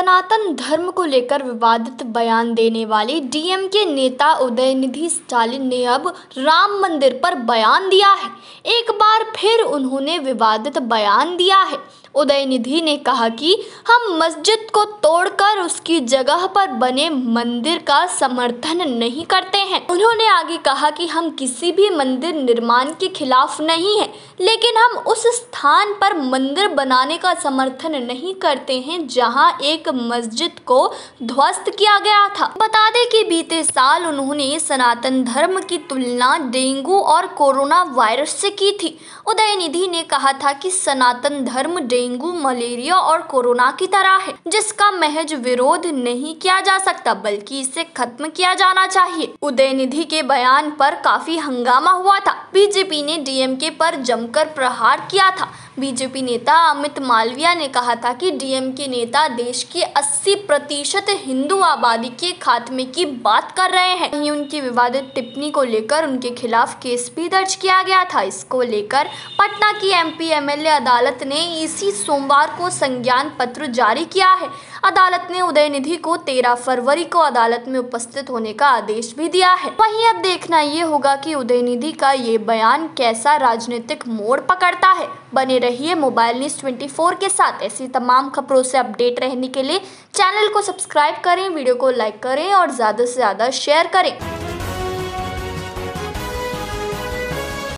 सनातन धर्म को लेकर विवादित बयान देने वाले डीएम के नेता उदयनिधि स्टालिन ने अब राम मंदिर पर बयान दिया है एक बार फिर उन्होंने विवादित बयान दिया है उदयनिधि ने कहा कि हम मस्जिद को तोड़कर उसकी जगह पर बने मंदिर का समर्थन नहीं करते हैं उन्होंने आगे कहा कि हम किसी भी मंदिर निर्माण के खिलाफ नहीं हैं लेकिन हम उस स्थान पर मंदिर बनाने का समर्थन नहीं करते हैं जहां एक मस्जिद को ध्वस्त किया गया था बता दें कि बीते साल उन्होंने सनातन धर्म की तुलना डेंगू और कोरोना वायरस से की थी निधि ने कहा था की Sanatan Dharma dengue dengue malaria और कोरोना की तरह है जिसका महज विरोध नहीं किया जा सकता बल्कि इसे खत्म किया जाना चाहिए उदयनिधि के बयान पर काफी हंगामा हुआ था बीजेपी ने डीएमके पर जमकर प्रहार किया था बीजेपी नेता अमित मालविया ने कहा था कि डीएमके नेता देश की 80 प्रतिशत हिंदू आबादी के खात्मे की बात कर रहे हैं वहीं उनकी विवादित टिप्पणी को लेकर उनके खिलाफ केस भी दर्ज किया गया था इसको लेकर पटना की एमपी एमएलए अदालत ने इसी सोमवार को संज्ञान पत्र जारी किया है अदालत ने उदय निधि को 13 फरवरी को अदालत में उपस्थित होने का आदेश भी दिया है वहीं अब देखना ये होगा कि उदय निधि का ये बयान कैसा राजनीतिक मोड़ पकड़ता है बने रहिए मोबाइल न्यूज 24 के साथ ऐसी तमाम खबरों से अपडेट रहने के लिए चैनल को सब्सक्राइब करें वीडियो को लाइक करें और ज़्यादा से ज़्यादा शेयर करें